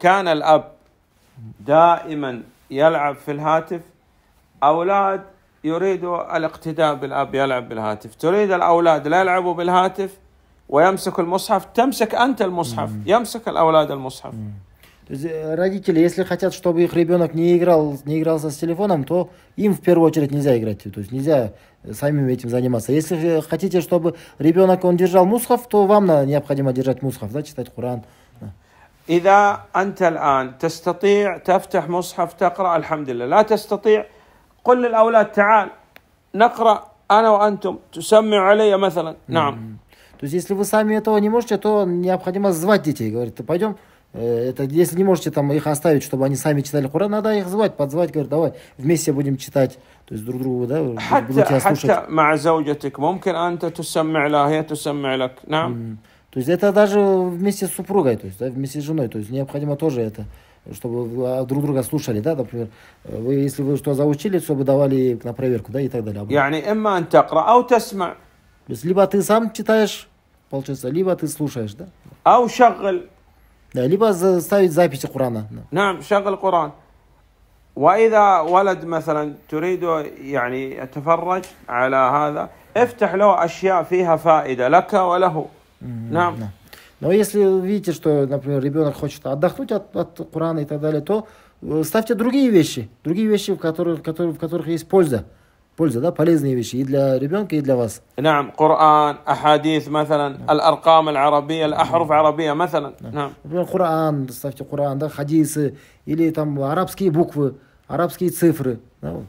كان الأب دائما يلعب في الهاتف أولاد يريدوا الاقتداء بالأب يلعب بالهاتف تريد الأولاد لا يلعبوا بالهاتف ويمسك المصحف تمسك أنت المصحف يمسك الأولاد المصحف э, Родители, если хотят, чтобы их ребенок не играл, не игрался с телефоном, то им в первую очередь нельзя играть, то есть нельзя э, самим этим заниматься. Если хотите, чтобы ребенок он держал мусхов, то вам необходимо держать мусхов, да, читать Куран. إذا أنت الآن تستطيع تفتح مصحف تقرأ الحمد لله لا تستطيع قل للأولاد تعال نقرأ أنا وأنتم تسمع علي مثلا نعم То есть, если вы сами этого не можете, то необходимо звать детей. Говорит, пойдем, это, если не можете там их оставить, чтобы они сами читали Коран, надо их звать, подзвать, говорит, давай вместе будем читать. То есть друг другу, да, будут тебя слушать. То есть это даже вместе с супругой, то есть да, вместе с женой. То есть необходимо тоже это, чтобы а, друг друга слушали, да, например, вы, если вы что заучили, чтобы давали на проверку, да, и так далее. То есть либо ты сам читаешь, получается, либо ты слушаешь, да. Да, либо ставить записи Корана. نعم شغل Коран. وإذا ولد مثلا تريد يعني يتفرج على هذا افتح له أشياء فيها فائدة لك وله да. Но если видите, что, например, ребенок хочет отдохнуть от, от Курана и так далее, то э, ставьте другие вещи, другие вещи, в которых, которые, в которых есть польза. польза, да, полезные вещи и для ребенка, и для вас. Нам Коран, قرآن أحاديث مثلا الأرقام العربية الأحرف عربية مثلا نعم Коран, ставьте Коран, да, хадисы или там арабские буквы арабские цифры да.